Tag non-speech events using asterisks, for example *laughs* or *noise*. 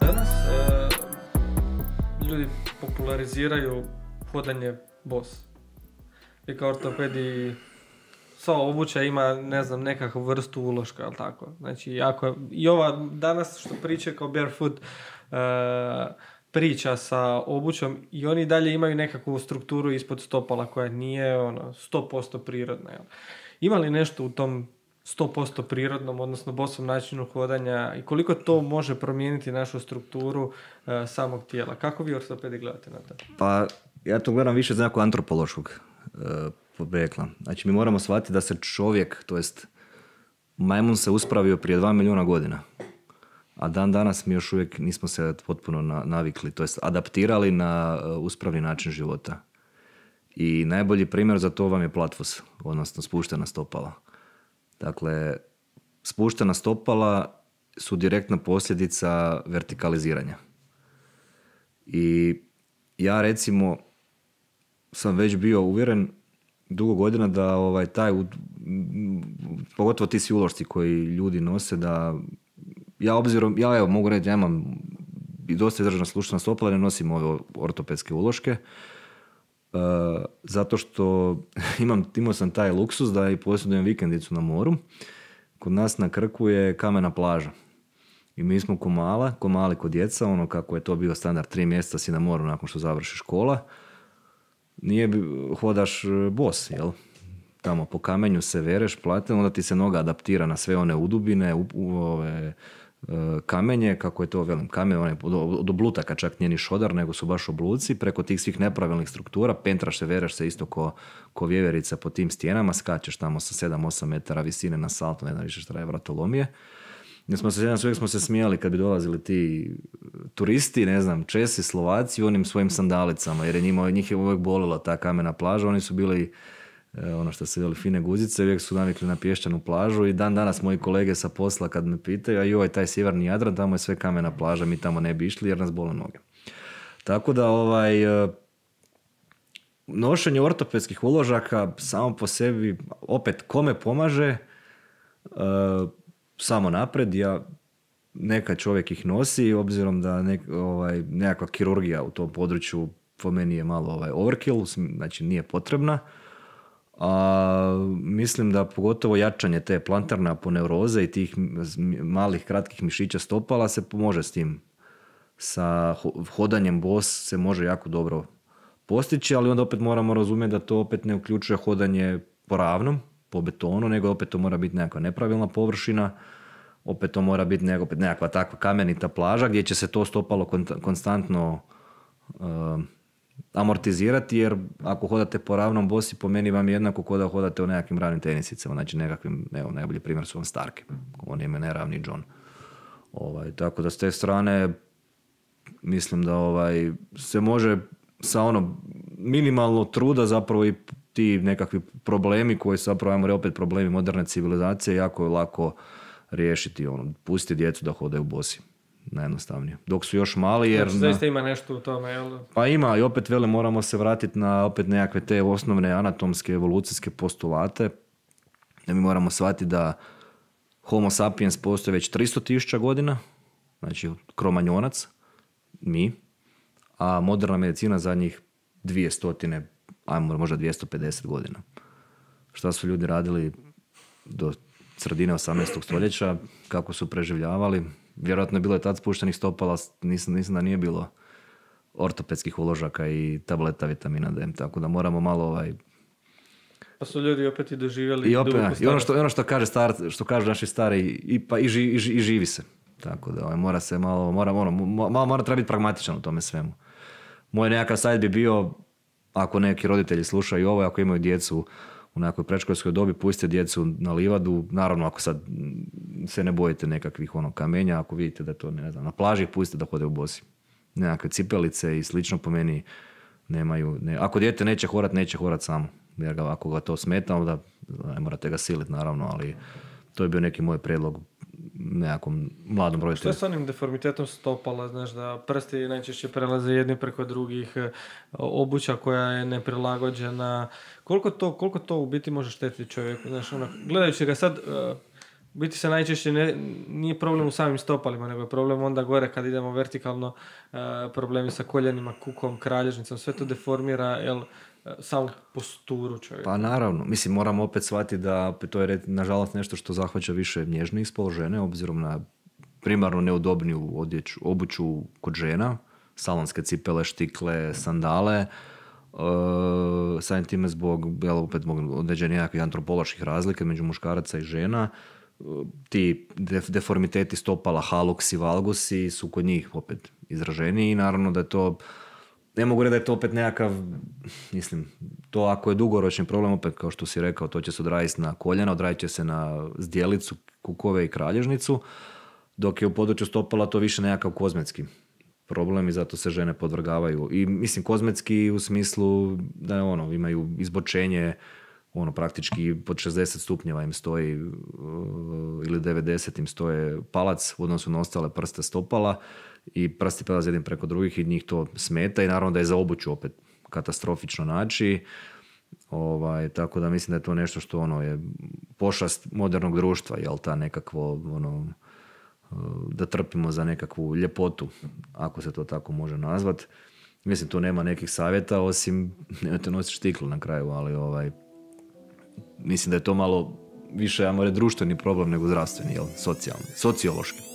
Danas e, ljudi populariziraju hodanje bos. I kao ortopedi sva obuća ima, ne znam, nekakvu vrstu uloška, ali tako. Znači, i ova danas što priče kao barefoot, e, priča sa obućom i oni dalje imaju nekakvu strukturu ispod stopala koja nije ono 100% prirodna. Ima li nešto u tom 100% prirodnom, odnosno bosom načinu hodanja i koliko to može promijeniti našu strukturu e, samog tijela. Kako vi ortopedi gledate na to? Pa ja to gledam više nekakvog antropološkog e, rekla. Znači mi moramo shvatiti da se čovjek, to jest majmun se uspravio prije dva milijuna godina. A dan danas mi još uvijek nismo se potpuno navikli, to jest adaptirali na e, uspravni način života. I najbolji primjer za to vam je platfus, odnosno spuštena stopala. Dakle, spuštena stopala su direktna posljedica vertikaliziranja. I ja recimo sam već bio uvjeren dugo godina da ovaj taj, pogotovo ti svi ulošci koji ljudi nose, da ja obzirom, ja evo mogu reći, ja imam i dosta izražena slušana stopala, ne nosim ove ortopedske uloške, E, zato što *laughs* imam, imao sam taj luksus da i posjedujem vikendicu na moru. Kod nas na Krku je kamena plaža. I mi smo ko mali, kod djeca, ono kako je to bio standard, tri mjeseca si na moru nakon što završi škola. Nije, hodaš e, bos, jel? Tamo po kamenju se vereš, plate, onda ti se noga adaptira na sve one udubine, ove, E, kamenje, kako je to, velim, kamen, onaj, od oblutaka čak nije ni šodar, nego su baš obluci, preko tih svih nepravilnih struktura, pentraš se, vereš se isto ko, ko vjeverica po tim stijenama, skačeš tamo sa 7-8 metara visine na salto, ne znam više šta je vratolomije. Mi smo se, smo se smijali kad bi dolazili ti turisti, ne znam, Česi, Slovaci u onim svojim sandalicama, jer je njima, njih je uvijek bolila ta kamena plaža, oni su bili E, ono što se veli fine guzice, uvijek su navikli na pješčanu plažu i dan danas moji kolege sa posla kad me pitaju, a joj ovaj taj sjeverni Jadran, tamo je sve kamena plaža, mi tamo ne bi išli jer nas bole noge. Tako da ovaj, e, nošenje ortopedskih uložaka samo po sebi, opet kome pomaže, e, samo napred, ja neka čovjek ih nosi, obzirom da nek, ovaj, nekakva kirurgija u tom području po meni je malo ovaj, overkill, znači nije potrebna a mislim da pogotovo jačanje te plantarne aponeuroze i tih malih kratkih mišića stopala se može s tim sa hodanjem bos se može jako dobro postići, ali onda opet moramo razumjeti da to opet ne uključuje hodanje po ravnom, po betonu, nego opet to mora biti nekakva nepravilna površina, opet to mora biti nekakva takva kamenita plaža gdje će se to stopalo konstantno e, amortizirati jer ako hodate po ravnom bosi po meni vam je jednako kao da hodate u nekakvim ravnim tenisicama, znači nekakvim, evo najbolji primjer su vam Starke, on ima neravni John. Ovaj, tako da s te strane mislim da ovaj, se može sa ono minimalno truda zapravo i ti nekakvi problemi koji su zapravo, ajmo opet problemi moderne civilizacije jako je lako riješiti. Ono, djecu da hodaju u bosi najjednostavnije. Dok su još mali znači, jer... Znači, zaista ima nešto u tome, jel? Pa ima i opet vele moramo se vratiti na opet nekakve te osnovne anatomske, evolucijske postulate. Da mi moramo shvatiti da Homo sapiens postoji već 300.000 godina, znači kromanjonac, mi, a moderna medicina zadnjih dvije stotine, ajmo možda 250 godina. Šta su ljudi radili do sredine 18. stoljeća, kako su preživljavali, vjerojatno bilo je tad spuštenih stopala, nisam, nisam da nije bilo ortopedskih uložaka i tableta vitamina D, tako da moramo malo ovaj, pa su ljudi opet i doživjeli i, i ono što, ono što kaže star, što kažu naši stari i, pa i, i, živi se. Tako da ovaj, mora se malo, mora, ono, malo, mora treba biti pragmatičan u tome svemu. Moj nekakav sajt bi bio, ako neki roditelji slušaju ovo, ako imaju djecu, u nekoj predškolskoj dobi pustite djecu na livadu, naravno ako sad se ne bojite nekakvih ono kamenja, ako vidite da to ne znam, na plaži pustite da hode u bosi. Nekakve cipelice i slično po meni nemaju, ne, ako dijete neće horat, neće horat samo. Jer ga, ako ga to smeta, onda ne morate ga siliti naravno, ali to je bio neki moj predlog nekakvom mladom Što je s onim deformitetom stopala, znaš da prsti najčešće prelaze jedni preko drugih, e, obuća koja je neprilagođena, koliko to, koliko to u biti može štetiti čovjeku, znaš, ono gledajući ga sad, e, u biti se najčešće ne, nije problem u samim stopalima, nego je problem onda gore kad idemo vertikalno, e, problemi sa koljenima, kukom, kralježnicom, sve to deformira, jel, sam posturu čovjeka. Pa naravno, mislim moramo opet shvatiti da to je nažalost nešto što zahvaća više nježni spol žene, obzirom na primarno neudobniju odjeću, obuću kod žena, salonske cipele, štikle, sandale, e, samim time zbog jel, opet zbog određenih antropoloških razlika među muškaraca i žena e, ti deformiteti stopala haluksi, valgusi su kod njih opet izraženi i naravno da je to ne mogu reći da je to opet nekakav, mislim, to ako je dugoročni problem, opet kao što si rekao, to će se odraditi na koljena, odradit će se na zdjelicu, kukove i kralježnicu, dok je u području stopala to više nekakav kozmetski problem i zato se žene podvrgavaju. I mislim, kozmetski u smislu da je ono, imaju izbočenje, ono praktički pod 60 stupnjeva im stoji e, ili 90 im stoje palac u odnosu na ostale prste stopala i prsti prelaze jedin preko drugih i njih to smeta i naravno da je za obuću opet katastrofično naći. Ovaj, tako da mislim da je to nešto što ono je pošast modernog društva, jel ta nekakvo ono, da trpimo za nekakvu ljepotu, ako se to tako može nazvat. Mislim, tu nema nekih savjeta, osim *laughs* nemojte te nosiš štiklu na kraju, ali ovaj, mislim da je to malo više, ja društveni problem nego zdravstveni, jel? socijalni, sociološki.